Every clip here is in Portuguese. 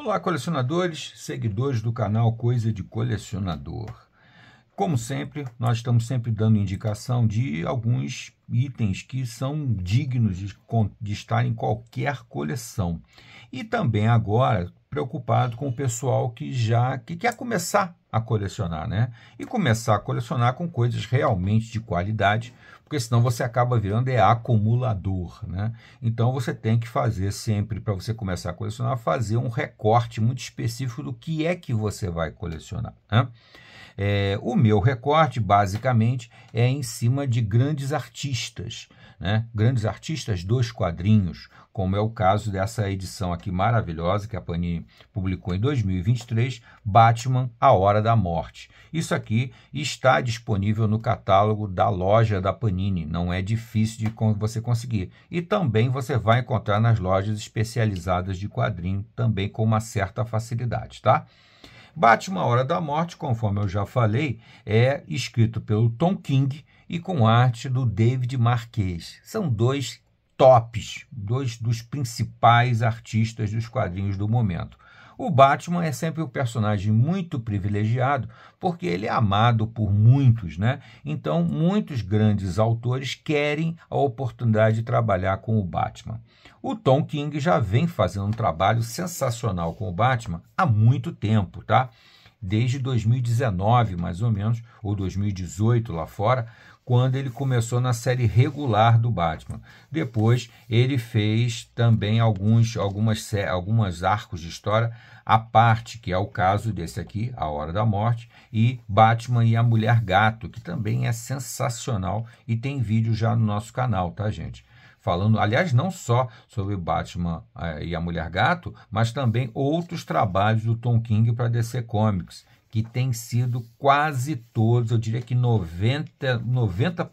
Olá, colecionadores, seguidores do canal Coisa de Colecionador. Como sempre, nós estamos sempre dando indicação de alguns itens que são dignos de, de, estar em qualquer coleção. E também agora preocupado com o pessoal que já que quer começar a colecionar, né? E começar a colecionar com coisas realmente de qualidade, porque senão você acaba virando é acumulador, né? Então você tem que fazer sempre para você começar a colecionar, fazer um recorte muito específico do que é que você vai colecionar, né? É, o meu recorte, basicamente, é em cima de grandes artistas, né? grandes artistas dos quadrinhos, como é o caso dessa edição aqui maravilhosa que a Panini publicou em 2023, Batman: A Hora da Morte. Isso aqui está disponível no catálogo da loja da Panini, não é difícil de você conseguir. E também você vai encontrar nas lojas especializadas de quadrinho, também com uma certa facilidade, tá? Bate uma Hora da Morte, conforme eu já falei, é escrito pelo Tom King e com arte do David Marquez. São dois tops, dois dos principais artistas dos quadrinhos do momento. O Batman é sempre um personagem muito privilegiado, porque ele é amado por muitos, né? Então, muitos grandes autores querem a oportunidade de trabalhar com o Batman. O Tom King já vem fazendo um trabalho sensacional com o Batman há muito tempo, tá? desde 2019, mais ou menos, ou 2018 lá fora, quando ele começou na série regular do Batman. Depois ele fez também alguns algumas algumas arcos de história à parte, que é o caso desse aqui, A Hora da Morte, e Batman e a Mulher Gato, que também é sensacional e tem vídeo já no nosso canal, tá, gente? falando, aliás, não só sobre Batman eh, e a Mulher Gato, mas também outros trabalhos do Tom King para DC Comics, que tem sido quase todos, eu diria que 90%, 90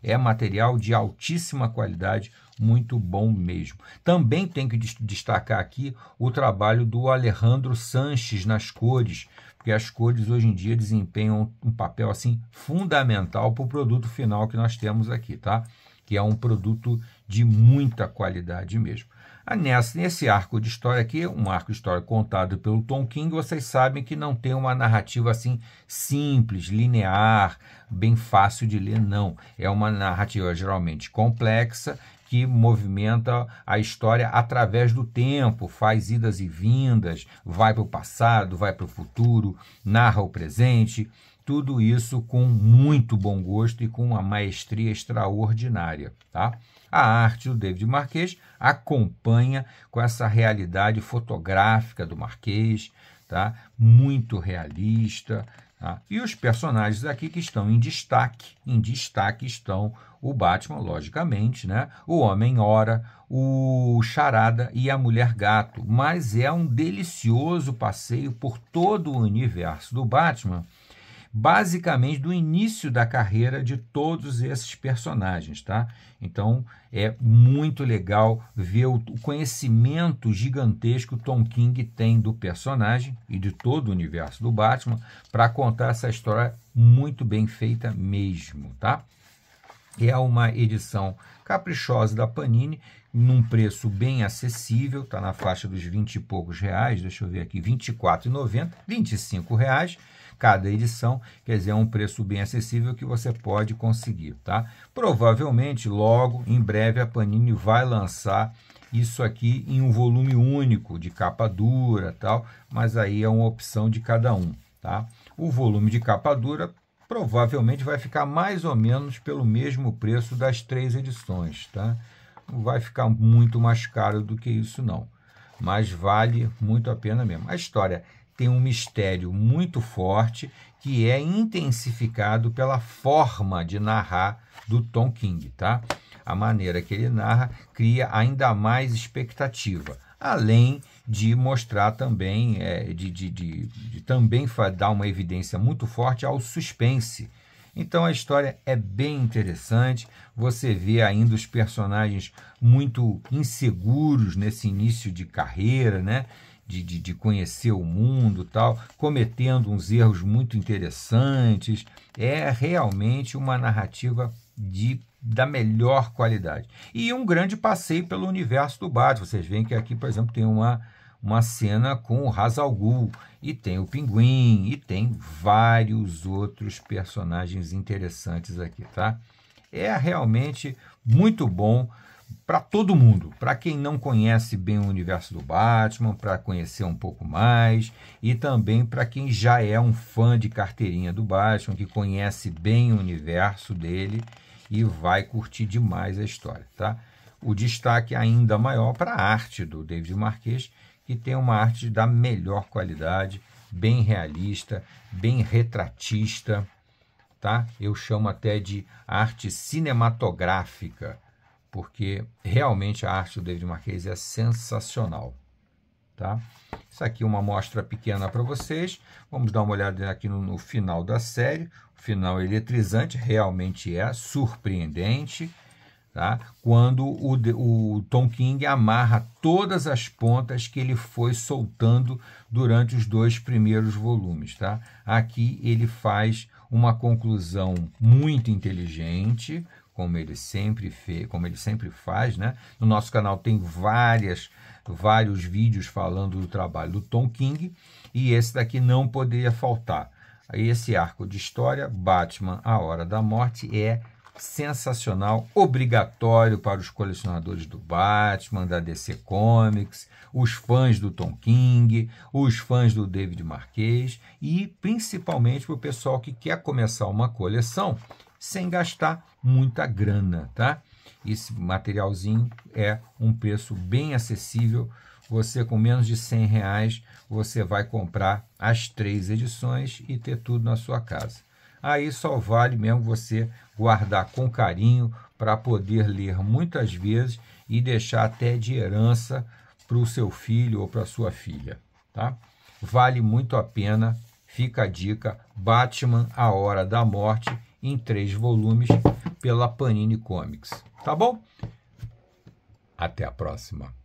é material de altíssima qualidade, muito bom mesmo. Também tem que destacar aqui o trabalho do Alejandro Sanches nas cores, porque as cores hoje em dia desempenham um papel assim fundamental para o produto final que nós temos aqui, tá? que é um produto de muita qualidade mesmo. Ah, nesse, nesse arco de história aqui, um arco de história contado pelo Tom King, vocês sabem que não tem uma narrativa assim simples, linear, bem fácil de ler, não. É uma narrativa geralmente complexa que movimenta a história através do tempo, faz idas e vindas, vai para o passado, vai para o futuro, narra o presente, tudo isso com muito bom gosto e com uma maestria extraordinária, tá? A arte do David Marquês acompanha com essa realidade fotográfica do Marquês, tá? Muito realista, tá? e os personagens aqui que estão em destaque, em destaque estão o Batman, logicamente, né? o Homem-Hora, o Charada e a Mulher-Gato. Mas é um delicioso passeio por todo o universo do Batman basicamente do início da carreira de todos esses personagens, tá? Então é muito legal ver o conhecimento gigantesco que Tom King tem do personagem e de todo o universo do Batman para contar essa história muito bem feita mesmo, tá? É uma edição caprichosa da Panini, num preço bem acessível, tá na faixa dos 20 e poucos reais, deixa eu ver aqui, R$ 24,90, R$ reais cada edição, quer dizer, é um preço bem acessível que você pode conseguir, tá? Provavelmente logo, em breve, a Panini vai lançar isso aqui em um volume único, de capa dura tal, mas aí é uma opção de cada um, tá? O volume de capa dura provavelmente vai ficar mais ou menos pelo mesmo preço das três edições, tá? Não vai ficar muito mais caro do que isso não, mas vale muito a pena mesmo. A história tem um mistério muito forte que é intensificado pela forma de narrar do Tom King, tá? A maneira que ele narra cria ainda mais expectativa, além de mostrar também, é, de, de, de, de também dar uma evidência muito forte ao suspense. Então a história é bem interessante. Você vê ainda os personagens muito inseguros nesse início de carreira, né? de, de, de conhecer o mundo tal, cometendo uns erros muito interessantes. É realmente uma narrativa de da melhor qualidade. E um grande passeio pelo universo do Batman. Vocês veem que aqui, por exemplo, tem uma, uma cena com o Hazal e tem o Pinguim, e tem vários outros personagens interessantes aqui, tá? É realmente muito bom para todo mundo, para quem não conhece bem o universo do Batman, para conhecer um pouco mais e também para quem já é um fã de carteirinha do Batman, que conhece bem o universo dele e vai curtir demais a história, tá? O destaque ainda maior para a arte do David Marquês, que tem uma arte da melhor qualidade, bem realista, bem retratista, tá? Eu chamo até de arte cinematográfica porque realmente a arte do David Marquez é sensacional. Tá? Isso aqui é uma amostra pequena para vocês. Vamos dar uma olhada aqui no, no final da série. O final é eletrizante, realmente é surpreendente. Tá? Quando o, o, Tom King amarra todas as pontas que ele foi soltando durante os dois primeiros volumes, tá? Aqui ele faz uma conclusão muito inteligente, como ele sempre fez, como ele sempre faz, né? No nosso canal tem várias vários vídeos falando do trabalho do Tom King e esse daqui não poderia faltar. Esse arco de história Batman: A Hora da Morte é sensacional, obrigatório para os colecionadores do Batman, da DC Comics, os fãs do Tom King, os fãs do David Marquês e principalmente para o pessoal que quer começar uma coleção sem gastar muita grana, tá? Esse materialzinho é um preço bem acessível. Você com menos de 100 reais, você vai comprar as três edições e ter tudo na sua casa. Aí só vale mesmo você guardar com carinho para poder ler muitas vezes e deixar até de herança para o seu filho ou para sua filha, tá? Vale muito a pena. Fica a dica: Batman, a hora da morte em três volumes pela Panini Comics. Tá bom? Até a próxima.